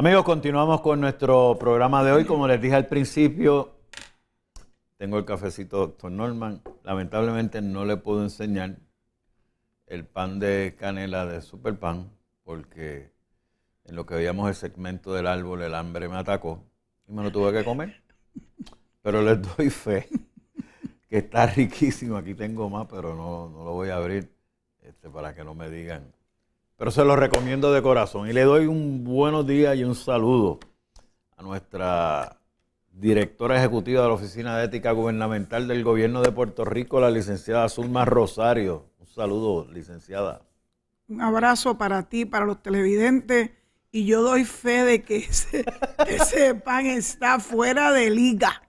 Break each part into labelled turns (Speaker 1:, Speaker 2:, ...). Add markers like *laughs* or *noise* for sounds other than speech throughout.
Speaker 1: Amigos, continuamos con nuestro programa de hoy. Como les dije al principio, tengo el cafecito Doctor Norman. Lamentablemente no le puedo enseñar el pan de canela de Superpan porque en lo que veíamos el segmento del árbol el hambre me atacó y me lo tuve que comer. Pero les *laughs* doy fe que está riquísimo. Aquí tengo más, pero no, no lo voy a abrir este, para que no me digan pero se los recomiendo de corazón. Y le doy un buenos días y un saludo a nuestra directora ejecutiva de la Oficina de Ética Gubernamental del Gobierno de Puerto Rico, la licenciada Zulma Rosario. Un saludo, licenciada.
Speaker 2: Un abrazo para ti, para los televidentes. Y yo doy fe de que ese, *laughs* pan está fuera de liga,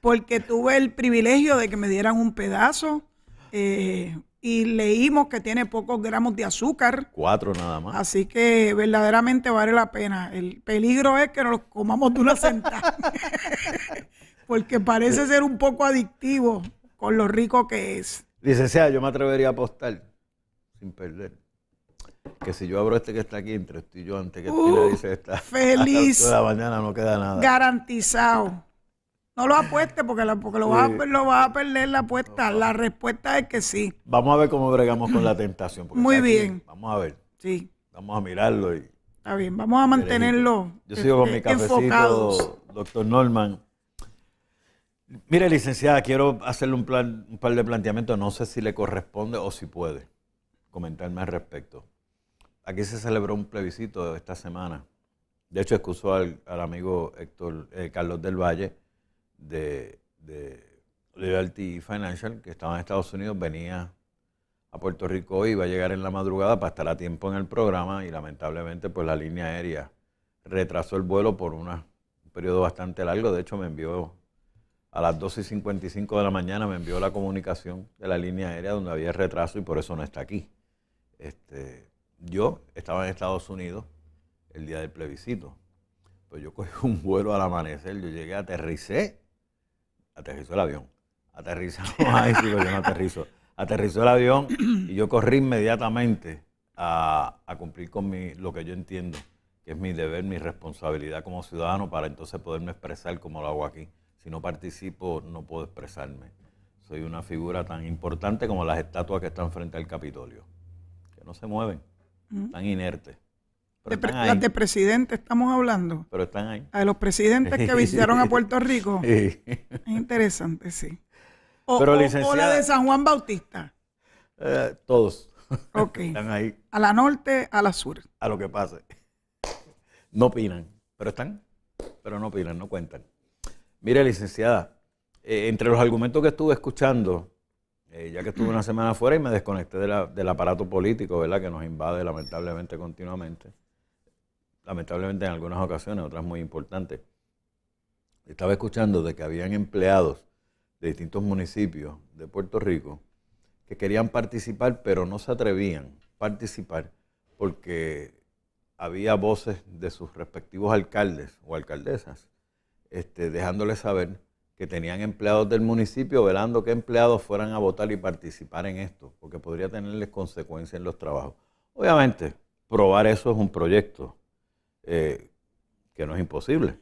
Speaker 2: porque tuve el privilegio de que me dieran un pedazo. Eh, y leímos que tiene pocos gramos de azúcar.
Speaker 1: Cuatro nada más.
Speaker 2: Así que verdaderamente vale la pena. El peligro es que nos los comamos de una sentada, *laughs* porque parece ser un poco adictivo con lo rico que es.
Speaker 1: Dice, sea, yo me atrevería a apostar sin perder. Que si yo abro este que está aquí entre tú y yo, antes que tú le uh, dice esta, *laughs* feliz. de la mañana no queda nada.
Speaker 2: Garantizado. No lo apueste porque, lo, vas a, perder la apuesta. La respuesta es que sí.
Speaker 1: Vamos a ver cómo bregamos con la tentación. Muy bien. vamos a ver. Sí. Vamos a mirarlo. Y,
Speaker 2: Está bien, vamos a mantenerlo. Yo sigo con mi este, cafecito,
Speaker 1: doctor Norman. Mire, licenciada, quiero hacerle un, plan, un par de planteamientos. No sé si le corresponde o si puede comentarme al respecto. Aquí se celebró un plebiscito esta semana. De hecho, excusó al, amigo Héctor eh, Carlos del Valle de, Liberty Financial, que estaba en Estados Unidos, venía a Puerto Rico y iba a llegar en la madrugada para estar a tiempo en el programa y lamentablemente pues la línea aérea retrasó el vuelo por un periodo bastante largo. De hecho me envió a las 12 y 55 de la mañana, me envió la comunicación de la línea aérea donde había retraso y por eso no está aquí. Este, yo estaba en Estados Unidos el día del plebiscito. Pues yo cogí *laughs* un vuelo al amanecer, yo llegué, aterricé aterrizó el avión. Aterrizó, *laughs* no aterrizo. Aterrizó el avión y yo corrí inmediatamente a, cumplir con mi, lo que yo entiendo que es mi deber, mi responsabilidad como ciudadano para entonces poderme expresar como lo hago aquí. Si no participo, no puedo expresarme. Soy una figura tan importante como las estatuas que están frente al Capitolio, que no se mueven, están inertes. De de
Speaker 2: presidente estamos hablando. Pero están ahí. A los presidentes que *laughs* visitaron a Puerto Rico. sí. Es interesante, sí. O, Pero, la de San Juan Bautista.
Speaker 1: Eh, todos. *laughs* Ok. están ahí.
Speaker 2: A la norte, a la sur.
Speaker 1: A lo que pase. No opinan, pero están. Pero no opinan, no cuentan. Mire, licenciada, eh, entre los argumentos que estuve escuchando, eh, ya que estuve una semana afuera y me desconecté de del aparato político, ¿verdad? Que nos invade lamentablemente continuamente lamentablemente en algunas ocasiones, otras muy importantes. Estaba escuchando de que habían empleados de distintos municipios de Puerto Rico que querían participar, pero no se atrevían a participar porque había voces de sus respectivos alcaldes o alcaldesas este, dejándoles saber que tenían empleados del municipio velando que empleados fueran a votar y participar en esto, porque podría tenerles consecuencias en los trabajos. Obviamente, probar eso es un proyecto. Eh, que no es imposible.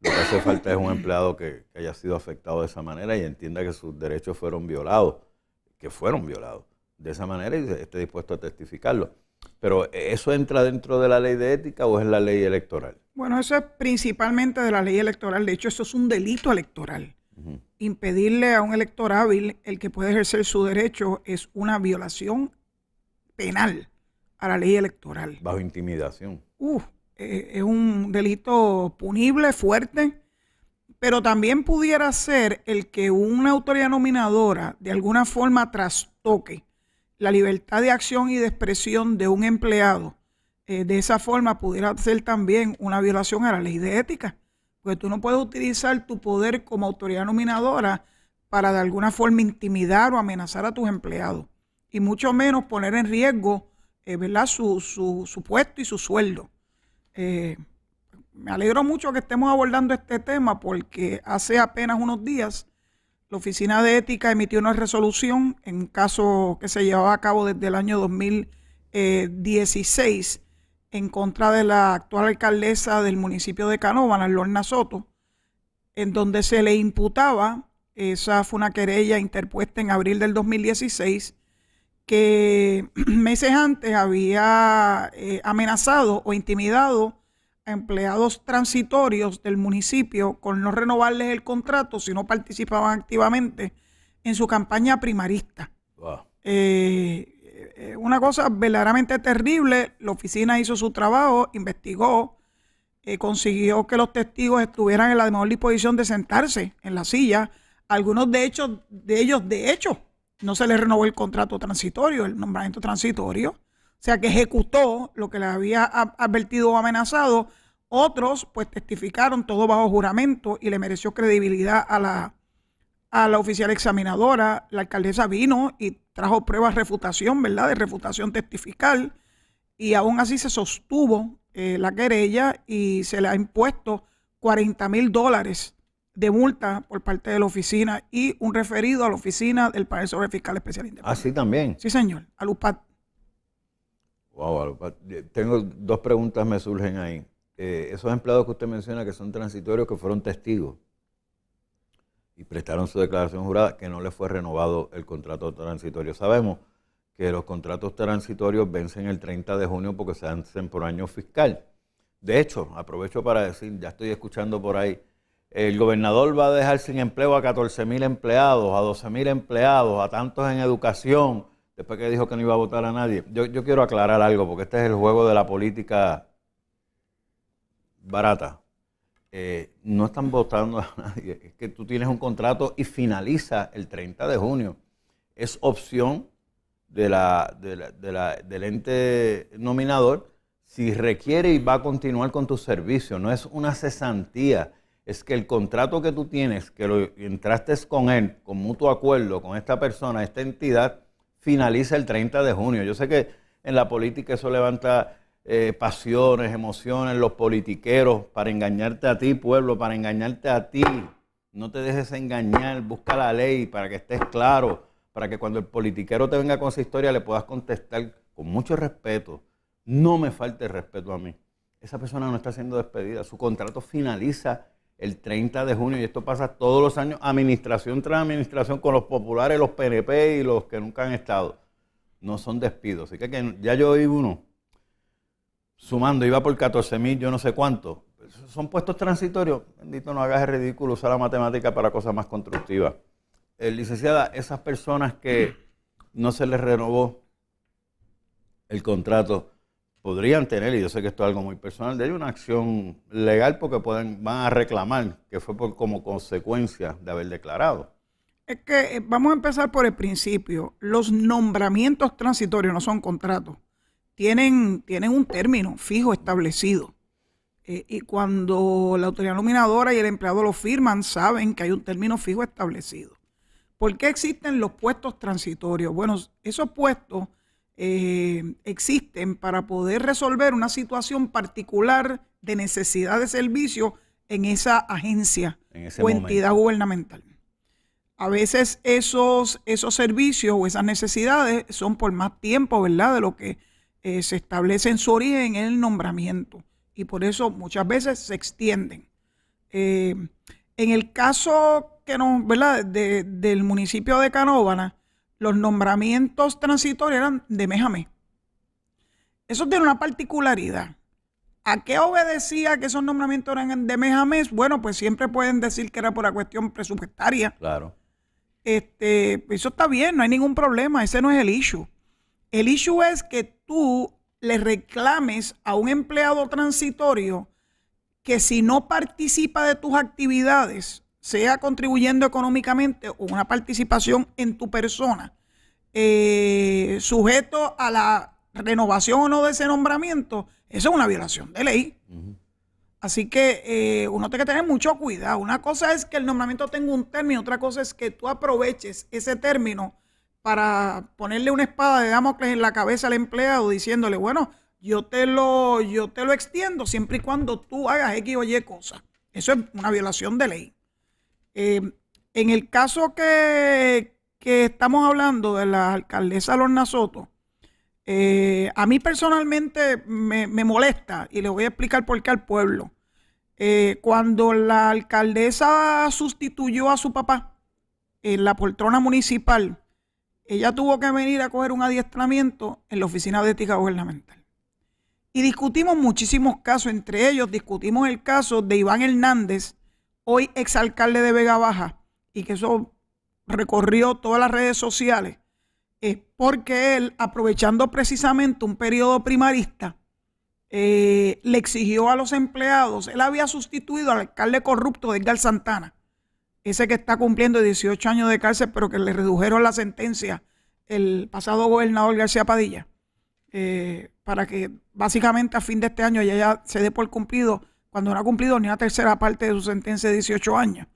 Speaker 1: Lo que hace falta es un empleado que, haya sido afectado de esa manera y entienda que sus derechos fueron violados, que fueron violados de esa manera y esté dispuesto a testificarlo. Pero ¿e-, ¿eso entra dentro de la ley de ética o es la ley electoral?
Speaker 2: Bueno, eso es principalmente de la ley electoral. De hecho, eso es un delito electoral. Impedirle a un elector hábil el que puede ejercer su derecho es una violación penal a la ley
Speaker 1: electoral. Bajo intimidación.
Speaker 2: Eh, es un delito punible, fuerte, pero también pudiera ser el que una autoridad nominadora de alguna forma trastoque la libertad de acción y de expresión de un empleado. Eh, de esa forma pudiera ser también una violación a la ley de ética, porque tú no puedes utilizar tu poder como autoridad nominadora para de alguna forma intimidar o amenazar a tus empleados, y mucho menos poner en riesgo eh, ¿verdad? Su, su puesto y su sueldo. Eh, me alegro mucho que estemos abordando este tema porque hace apenas unos días la Oficina de Ética emitió una resolución en un caso que se llevaba a cabo desde el año 2016 eh, en contra de la actual alcaldesa del municipio de Canóvanas, Lorna Soto, en donde se le imputaba, esa fue una querella interpuesta en abril del 2016, que *clears throat* meses antes había eh, amenazado o intimidado a empleados transitorios del municipio con no renovarles el contrato si no participaban activamente en su campaña primarista. Eh, eh, una cosa verdaderamente terrible, la oficina hizo su trabajo, investigó, consiguió que los testigos estuvieran en la mejor disposición de sentarse en la silla, algunos de, hecho, de ellos de hecho no se le renovó el contrato transitorio, el nombramiento transitorio, o sea que ejecutó lo que le había advertido o amenazado. Otros, pues testificaron todo bajo juramento y le mereció credibilidad a la, a la oficial examinadora. La alcaldesa vino y trajo pruebas de refutación, ¿verdad? De refutación testifical. Y aún así se sostuvo eh, la querella y se le ha impuesto 40 mil dólares de multa por parte de la oficina y un referido a la oficina del País sobre fiscal especial
Speaker 1: independiente. Así ah, también.
Speaker 2: Sí, señor, Alupat.
Speaker 1: Wow, Tengo dos preguntas me surgen ahí. Eh, esos empleados que usted menciona que son transitorios, que fueron testigos y prestaron su declaración jurada, que no le fue renovado el contrato transitorio. Sabemos que los contratos transitorios vencen el 30 de junio porque se hacen por año fiscal. De hecho, aprovecho para decir, ya estoy escuchando por ahí el gobernador va a dejar sin empleo a 14.000 empleados, a 12.000 empleados, a tantos en educación, después que dijo que no iba a votar a nadie. Yo, quiero aclarar algo, porque este es el juego de la política barata. Eh, no están votando a nadie, es que tú tienes un contrato y finaliza el 30 de junio. Es opción del ente nominador si requiere y va a continuar con tu servicio, no es una cesantía es que el contrato que tú tienes, que lo entraste con él, con mutuo acuerdo, con esta persona, esta entidad, finaliza el 30 de junio. Yo sé que en la política eso levanta eh, pasiones, emociones, los politiqueros, para engañarte a ti, pueblo, para engañarte a ti. No te dejes engañar, busca la ley para que estés claro, para que cuando el politiquero te venga con su historia le puedas contestar con mucho respeto. No me falte respeto a mí. Esa persona no está siendo despedida, su contrato finaliza el 30 de junio, y esto pasa todos los años, administración tras administración, con los populares, los PNP y los que nunca han estado. No son despidos. Así que, ya yo oí uno sumando, iba por 14 mil, yo no sé cuánto. Son puestos transitorios. Bendito, no hagas el ridículo, usar la matemática para cosas más constructivas. Eh, licenciada, esas personas que no se les renovó el contrato, podrían tener, y yo sé que esto es algo muy personal, de ahí una acción legal porque pueden, van a reclamar que fue como consecuencia de haber declarado.
Speaker 2: Es que eh, vamos a empezar por el principio. Los nombramientos transitorios no son contratos. Tienen, tienen un término fijo establecido. Eh, y cuando la autoridad nominadora y el empleado lo firman, saben que hay un término fijo establecido. ¿Por qué existen los puestos transitorios? Bueno, esos puestos eh, existen para poder resolver una situación particular de necesidad de servicio en esa agencia o entidad gubernamental. A veces esos, esos servicios o esas necesidades son por más tiempo, ¿verdad? De lo que eh, se establece en su origen en el nombramiento. Y por eso muchas veces se extienden. Eh, en el caso que nos, ¿verdad? del municipio de Canóvana, los nombramientos transitorios eran de mes a Eso tiene una particularidad. ¿A qué obedecía que esos nombramientos eran de mes Bueno, pues siempre pueden decir que era por la cuestión presupuestaria. Claro. Este, eso está bien, no hay ningún problema, ese no es el issue. El issue es que tú le reclames a un empleado transitorio que si no participa de tus actividades sea contribuyendo económicamente o una participación en tu persona, eh, sujeto a la renovación o no de ese nombramiento, eso es una violación de ley. Así que eh, uno tiene que tener mucho cuidado. Una cosa es que el nombramiento tenga un término, otra cosa es que tú aproveches ese término para ponerle una espada de Damocles en la cabeza al empleado diciéndole, bueno, yo te lo, yo te lo extiendo siempre y cuando tú hagas X o Y cosas. Eso es una violación de ley. Em, en el caso que, que, estamos hablando de la alcaldesa Lorna Soto, eh, a mí personalmente me, me, molesta y le voy a explicar por qué al pueblo. Eh, cuando la alcaldesa sustituyó a su papá en la poltrona municipal, ella tuvo que venir a coger un adiestramiento en la Oficina de Ética Gubernamental. Y discutimos muchísimos casos, entre ellos discutimos el caso de Iván Hernández, hoy exalcalde de Vega Baja, y que eso recorrió todas las redes sociales, es porque él, aprovechando precisamente un periodo primarista, eh, le exigió a los empleados, él había sustituido al alcalde corrupto de Edgar Santana, ese que está cumpliendo 18 años de cárcel, pero que le redujeron la sentencia el pasado gobernador García Padilla, eh, para que básicamente a fin de este año ya, ya se dé por cumplido cuando no ha cumplido ni una tercera parte de su sentencia de 18 años.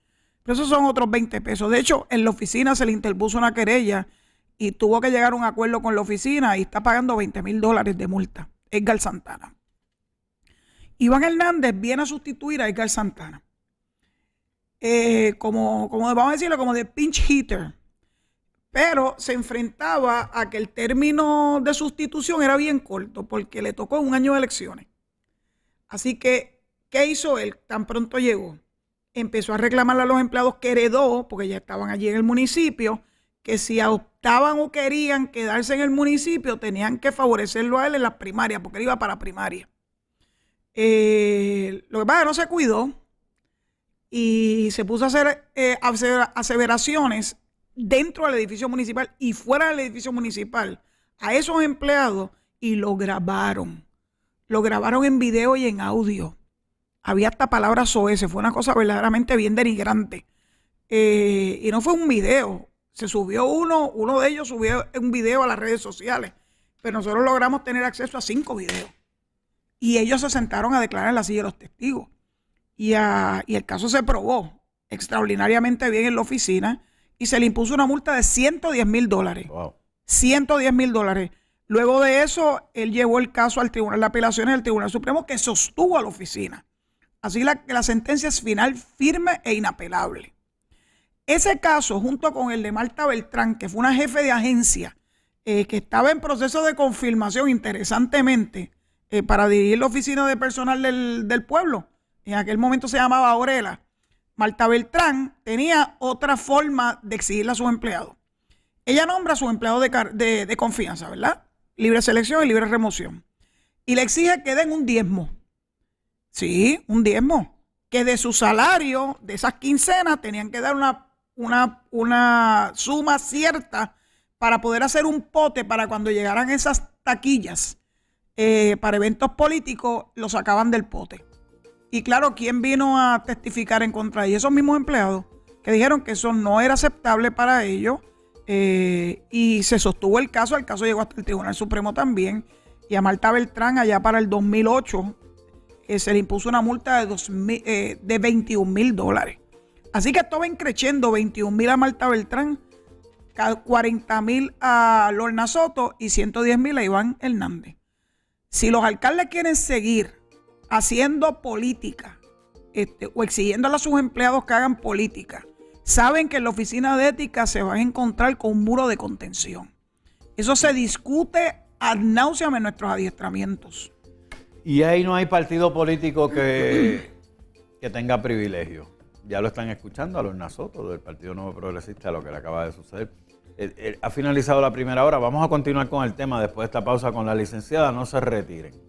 Speaker 2: Pero esos son otros 20 pesos. De hecho, en la oficina se le interpuso una querella y tuvo que llegar a un acuerdo con la oficina y está pagando 20 mil dólares de multa. Edgar Santana. Iván Hernández viene a sustituir a Edgar Santana. Eh, como, como vamos a decirlo, como de pinch hitter. Pero se enfrentaba a que el término de sustitución era bien corto porque le tocó un año de elecciones. Así que ¿Qué hizo él? Tan pronto llegó. Empezó a reclamar a los empleados que heredó, porque ya estaban allí en el municipio, que si optaban o querían quedarse en el municipio, tenían que favorecerlo a él en las primarias, porque él iba para primaria. Eh, lo que pasa es que no se cuidó y se puso eh, a hacer aseveraciones dentro del edificio municipal y fuera del edificio municipal a esos empleados y lo grabaron. Lo grabaron en video y en audio había hasta palabras OS, fue una cosa verdaderamente bien denigrante. Eh, y no fue un video, se subió uno, uno de ellos subió un video a las redes sociales, pero nosotros logramos tener acceso a cinco videos. Y ellos se sentaron a declarar en la silla de los testigos. Y, ah, el caso se probó extraordinariamente bien en la oficina y se le impuso una multa de 110 mil dólares. 110 mil dólares. Luego de eso, él llevó el caso al Tribunal de Apelaciones del Tribunal Supremo que sostuvo a la oficina. Así la, la sentencia es final, firme e inapelable. Ese caso, junto con el de Marta Beltrán, que fue una jefe de agencia eh, que estaba en proceso de confirmación, interesantemente, eh, para dirigir la oficina de personal del, pueblo, en aquel momento se llamaba Aurela, Marta Beltrán tenía otra forma de exigirle a sus empleados. Ella nombra a su empleado de, de confianza, ¿verdad? Libre selección y libre remoción. Y le exige que den un diezmo Sí, un diezmo. Que de su salario, de esas quincenas, tenían que dar una, una, suma cierta para poder hacer un pote para cuando llegaran esas taquillas eh, para eventos políticos, lo sacaban del pote. Y claro, ¿quién vino a testificar en contra de ellos? Esos mismos empleados que dijeron que eso no era aceptable para ellos eh, y se sostuvo el caso, el caso llegó hasta el Tribunal Supremo también y a Marta Beltrán allá para el 2008 eh, se le impuso una multa de, eh, de 21 mil dólares. Así que esto va creciendo, 21 mil a Marta Beltrán, 40 mil a Lorna Soto y 110 mil a Iván Hernández. Si los alcaldes quieren seguir haciendo política este, o exigiéndole a sus empleados que hagan política, saben que en la oficina de ética se van a encontrar con un muro de contención. Eso se discute ad nauseam en nuestros adiestramientos.
Speaker 1: Y ahí no hay partido político que, que tenga privilegio. Ya lo están escuchando a los nazotos del Partido Nuevo Progresista, lo que le acaba de suceder. Eh, eh, ha finalizado la primera hora. Vamos a continuar con el tema después de esta pausa con la licenciada. No se retiren.